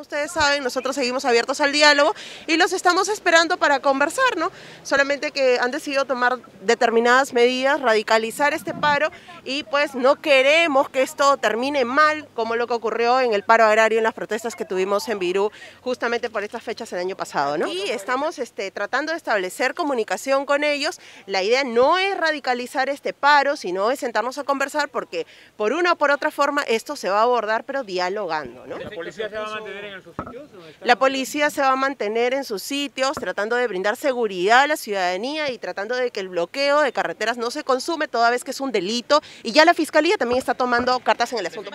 Ustedes saben, nosotros seguimos abiertos al diálogo y los estamos esperando para conversar, ¿no? Solamente que han decidido tomar determinadas medidas, radicalizar este paro y pues no queremos que esto termine mal como lo que ocurrió en el paro agrario, en las protestas que tuvimos en Virú justamente por estas fechas el año pasado, ¿no? Y estamos este, tratando de establecer comunicación con ellos. La idea no es radicalizar este paro, sino es sentarnos a conversar porque por una o por otra forma esto se va a abordar, pero dialogando, ¿no? La policía se va a mantener en sus sitios tratando de brindar seguridad a la ciudadanía y tratando de que el bloqueo de carreteras no se consume toda vez que es un delito y ya la fiscalía también está tomando cartas en el asunto.